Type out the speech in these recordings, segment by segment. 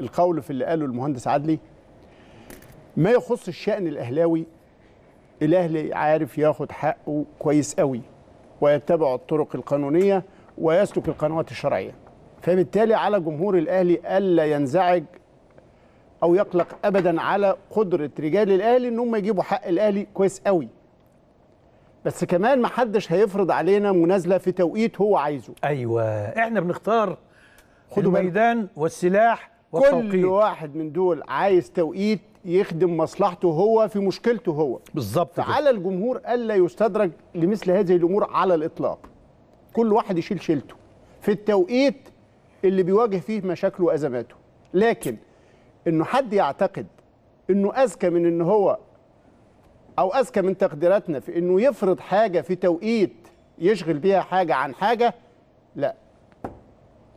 القول في اللي قاله المهندس عدلي ما يخص الشأن الأهلاوي الأهلي عارف ياخد حقه كويس قوي ويتبع الطرق القانونية ويسلك القنوات الشرعية فبالتالي على جمهور الأهلي ألا ينزعج أو يقلق أبدا على قدرة رجال الأهلي إن يجيبوا حق الأهلي كويس قوي بس كمان محدش هيفرض علينا منازله في توقيت هو عايزه ايوه احنا بنختار خدوا الميدان والسلاح والتوقيت. كل واحد من دول عايز توقيت يخدم مصلحته هو في مشكلته هو بالظبط فعلى الجمهور الا يستدرج لمثل هذه الامور على الاطلاق كل واحد يشيل شيلته في التوقيت اللي بيواجه فيه مشاكله وازماته لكن انه حد يعتقد انه اذكى من ان هو او اذكى من تقديراتنا في انه يفرض حاجه في توقيت يشغل بيها حاجه عن حاجه لا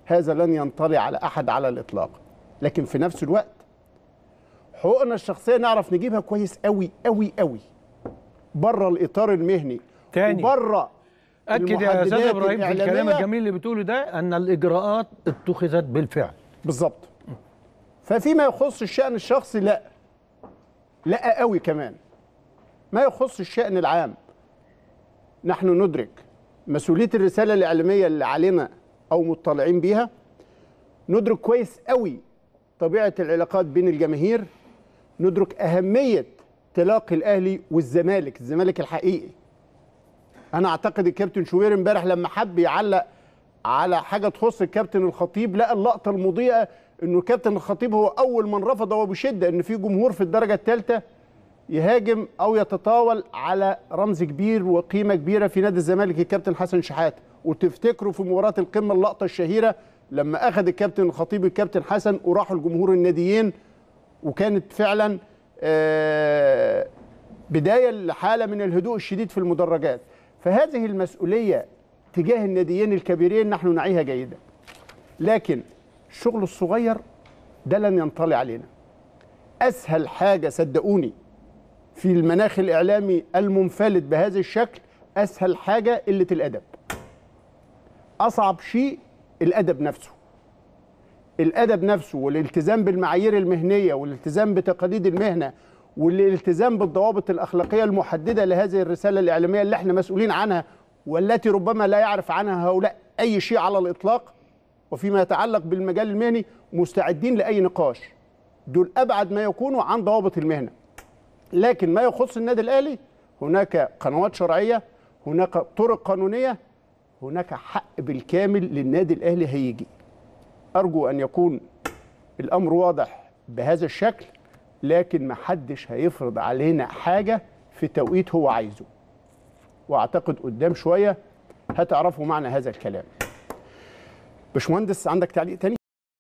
هذا لن ينطلي على احد على الاطلاق لكن في نفس الوقت حقوقنا الشخصيه نعرف نجيبها كويس قوي قوي قوي بره الاطار المهني تاني وبره اكد يا استاذ ابراهيم في الكلام الجميل اللي بتقوله ده ان الاجراءات اتخذت بالفعل بالظبط ففيما يخص الشان الشخصي لا لا قوي كمان ما يخص الشان العام نحن ندرك مسؤوليه الرساله الاعلاميه اللي علينا او مطلعين بيها ندرك كويس قوي طبيعه العلاقات بين الجماهير ندرك اهميه تلاقي الاهلي والزمالك الزمالك الحقيقي انا اعتقد الكابتن شوير امبارح لما حب يعلق على حاجه تخص الكابتن الخطيب لقى اللقطه المضيئه انه الكابتن الخطيب هو اول من رفض وبشده ان في جمهور في الدرجه الثالثه يهاجم او يتطاول على رمز كبير وقيمه كبيره في نادي الزمالك الكابتن حسن شحاته وتفتكروا في مباراه القمه اللقطه الشهيره لما اخذ الكابتن الخطيب الكابتن حسن وراحوا لجمهور الناديين وكانت فعلا آه، بدايه لحاله من الهدوء الشديد في المدرجات فهذه المسؤوليه تجاه الناديين الكبيرين نحن نعيها جيدا لكن الشغل الصغير ده لن ينطلي علينا اسهل حاجه صدقوني في المناخ الاعلامي المنفلت بهذا الشكل اسهل حاجه قله الادب اصعب شيء الادب نفسه الادب نفسه والالتزام بالمعايير المهنيه والالتزام بتقاليد المهنه والالتزام بالضوابط الاخلاقيه المحدده لهذه الرساله الاعلاميه اللي احنا مسؤولين عنها والتي ربما لا يعرف عنها هؤلاء اي شيء على الاطلاق وفيما يتعلق بالمجال المهني مستعدين لاي نقاش دول ابعد ما يكونوا عن ضوابط المهنه لكن ما يخص النادي الاهلي هناك قنوات شرعيه هناك طرق قانونيه هناك حق بالكامل للنادي الاهلي هيجي ارجو ان يكون الامر واضح بهذا الشكل لكن محدش هيفرض علينا حاجه في توقيت هو عايزه واعتقد قدام شويه هتعرفوا معنى هذا الكلام باشمهندس عندك تعليق تاني